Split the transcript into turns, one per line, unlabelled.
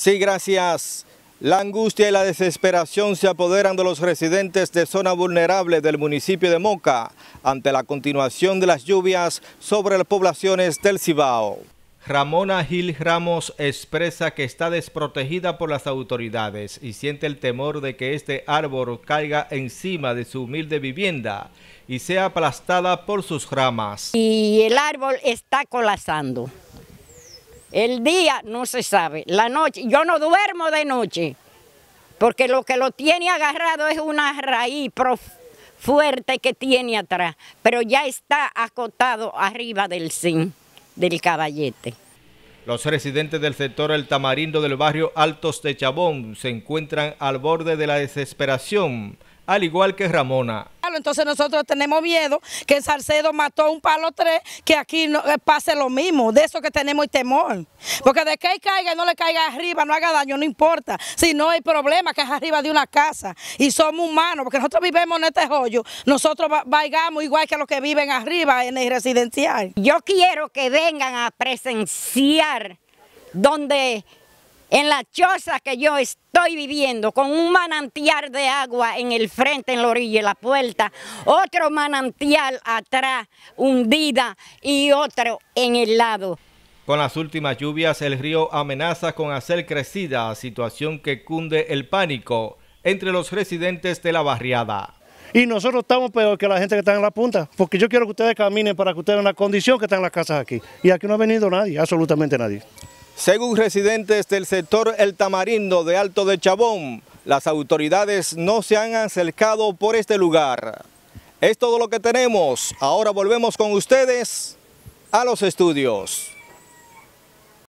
Sí, gracias. La angustia y la desesperación se apoderan de los residentes de zona vulnerable del municipio de Moca ante la continuación de las lluvias sobre las poblaciones del Cibao. Ramona Gil Ramos expresa que está desprotegida por las autoridades y siente el temor de que este árbol caiga encima de su humilde vivienda y sea aplastada por sus ramas. Y el árbol está colapsando.
El día no se sabe, la noche, yo no duermo de noche, porque lo que lo tiene agarrado es una raíz fuerte que tiene atrás, pero ya está acotado arriba del zinc, del
caballete. Los residentes del sector El Tamarindo del barrio Altos de Chabón se encuentran al borde de la desesperación, al igual que Ramona,
entonces nosotros tenemos miedo que en Salcedo mató un palo tres, que aquí eh, pase lo mismo, de eso que tenemos el temor. Porque de que él caiga y no le caiga arriba, no haga daño, no importa. Si no hay problema que es arriba de una casa y somos humanos, porque nosotros vivimos en este hoyo, nosotros vayamos igual que los que viven arriba en el residencial. Yo quiero que vengan a
presenciar donde en la choza que yo estoy viviendo, con un manantial de agua en el frente, en la orilla de la puerta, otro manantial atrás, hundida, y otro en el lado.
Con las últimas lluvias, el río amenaza con hacer crecida, situación que cunde el pánico entre los residentes de la barriada.
Y nosotros estamos peor que la gente que está en la punta, porque yo quiero que ustedes caminen para que ustedes tengan la condición que están las casas aquí. Y aquí no ha venido nadie, absolutamente nadie.
Según residentes del sector El Tamarindo de Alto de Chabón, las autoridades no se han acercado por este lugar. Es todo lo que tenemos. Ahora volvemos con ustedes a los estudios.